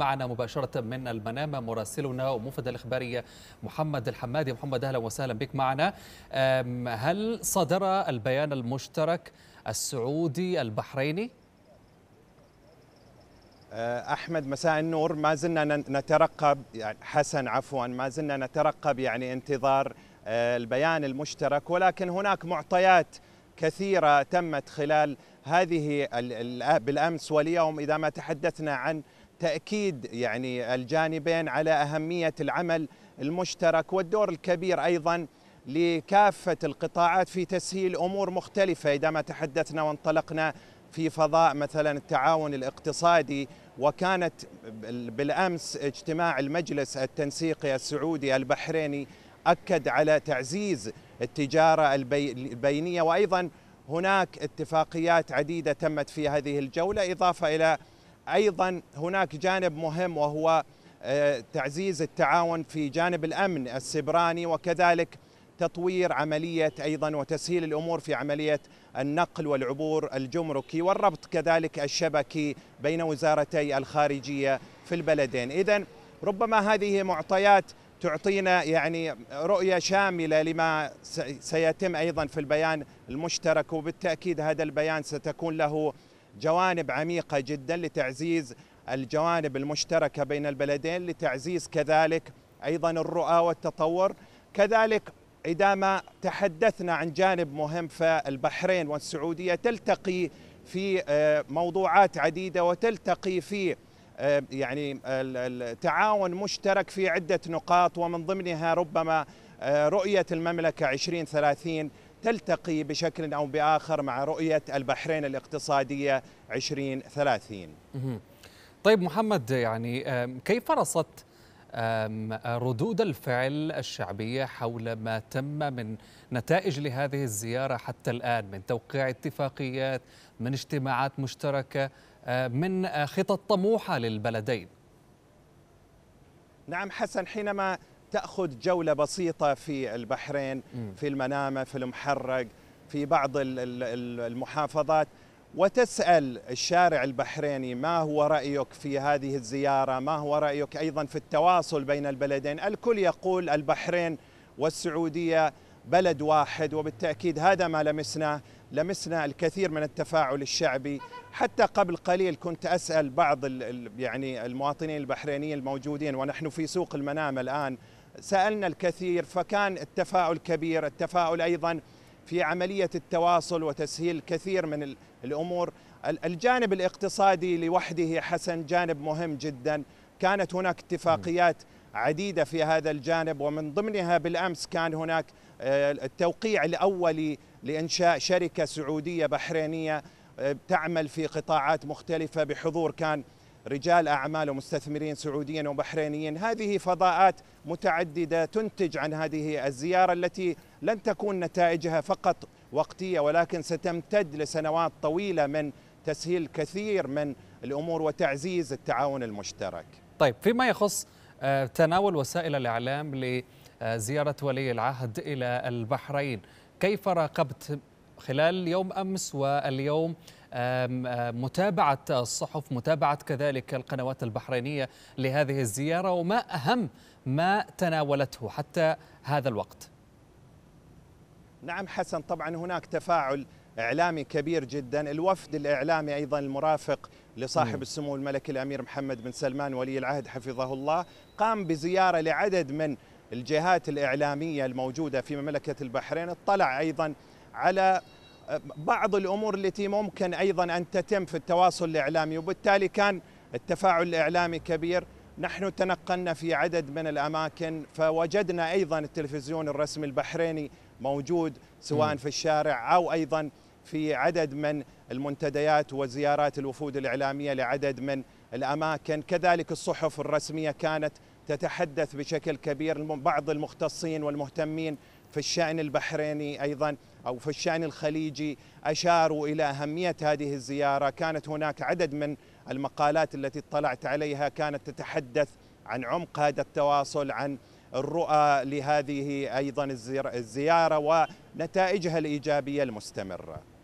معنا مباشرة من المنامة مراسلنا ومفد الإخبارية محمد الحمادي محمد أهلا وسهلا بك معنا هل صدر البيان المشترك السعودي البحريني؟ أه، احمد مساء النور ما زلنا نترقب يعني حسن عفوا ما زلنا نترقب يعني انتظار أه، البيان المشترك ولكن هناك معطيات كثيره تمت خلال هذه بالامس واليوم اذا ما تحدثنا عن تاكيد يعني الجانبين على اهميه العمل المشترك والدور الكبير ايضا لكافه القطاعات في تسهيل امور مختلفه اذا ما تحدثنا وانطلقنا في فضاء مثلا التعاون الاقتصادي وكانت بالامس اجتماع المجلس التنسيقي السعودي البحريني اكد على تعزيز التجاره البينيه وايضا هناك اتفاقيات عديده تمت في هذه الجوله اضافه الى ايضا هناك جانب مهم وهو آه، تعزيز التعاون في جانب الامن السبراني وكذلك تطوير عمليه ايضا وتسهيل الامور في عمليه النقل والعبور الجمركي والربط كذلك الشبكي بين وزارتي الخارجيه في البلدين، اذا ربما هذه معطيات تعطينا يعني رؤيه شامله لما سيتم ايضا في البيان المشترك وبالتاكيد هذا البيان ستكون له جوانب عميقة جدا لتعزيز الجوانب المشتركة بين البلدين لتعزيز كذلك أيضا الرؤى والتطور كذلك ما تحدثنا عن جانب مهم فالبحرين والسعودية تلتقي في آه، موضوعات عديدة وتلتقي في آه، يعني التعاون مشترك في عدة نقاط ومن ضمنها ربما آه، رؤية المملكة 2030 تلتقي بشكل أو بآخر مع رؤية البحرين الاقتصادية 2030 طيب محمد يعني كيف رصدت ردود الفعل الشعبية حول ما تم من نتائج لهذه الزيارة حتى الآن من توقيع اتفاقيات من اجتماعات مشتركة آه، من خطط طموحة للبلدين نعم حسن حينما تاخذ جوله بسيطه في البحرين في المنامه في المحرق في بعض المحافظات وتسال الشارع البحريني ما هو رايك في هذه الزياره ما هو رايك ايضا في التواصل بين البلدين الكل يقول البحرين والسعوديه بلد واحد وبالتاكيد هذا ما لمسناه لمسنا الكثير من التفاعل الشعبي حتى قبل قليل كنت اسال بعض يعني المواطنين البحرينيين الموجودين ونحن في سوق المنامه الان سالنا الكثير فكان التفاعل كبير التفاعل ايضا في عمليه التواصل وتسهيل كثير من الامور الجانب الاقتصادي لوحده حسن جانب مهم جدا كانت هناك اتفاقيات عديده في هذا الجانب ومن ضمنها بالامس كان هناك آه، التوقيع الاولي لانشاء شركه سعوديه بحرينيه آه، تعمل في قطاعات مختلفه بحضور كان رجال أعمال ومستثمرين سعوديين وبحرينيين هذه فضاءات متعددة تنتج عن هذه الزيارة التي لن تكون نتائجها فقط وقتية ولكن ستمتد لسنوات طويلة من تسهيل كثير من الأمور وتعزيز التعاون المشترك طيب فيما يخص آه، تناول وسائل الإعلام لزيارة ولي العهد إلى البحرين كيف راقبت خلال يوم أمس واليوم متابعة الصحف متابعة كذلك القنوات البحرينية لهذه الزيارة وما أهم ما تناولته حتى هذا الوقت نعم حسن طبعا هناك تفاعل إعلامي كبير جدا الوفد الإعلامي أيضا المرافق لصاحب السمو الملكي الأمير محمد بن سلمان ولي العهد حفظه الله قام بزيارة لعدد من الجهات الإعلامية الموجودة في مملكة البحرين اطلع أيضا على بعض الامور التي ممكن ايضا ان تتم في التواصل الاعلامي وبالتالي كان التفاعل الاعلامي كبير نحن تنقلنا في عدد من الاماكن فوجدنا ايضا التلفزيون الرسمي البحريني موجود سواء في الشارع او ايضا في عدد من المنتديات وزيارات الوفود الاعلاميه لعدد من الاماكن كذلك الصحف الرسميه كانت تتحدث بشكل كبير بعض المختصين والمهتمين في الشأن البحريني أيضا أو في الشأن الخليجي أشاروا إلى أهمية هذه الزيارة كانت هناك عدد من المقالات التي اطلعت عليها كانت تتحدث عن عمق هذا التواصل عن الرؤى لهذه أيضا الزيارة ونتائجها الإيجابية المستمرة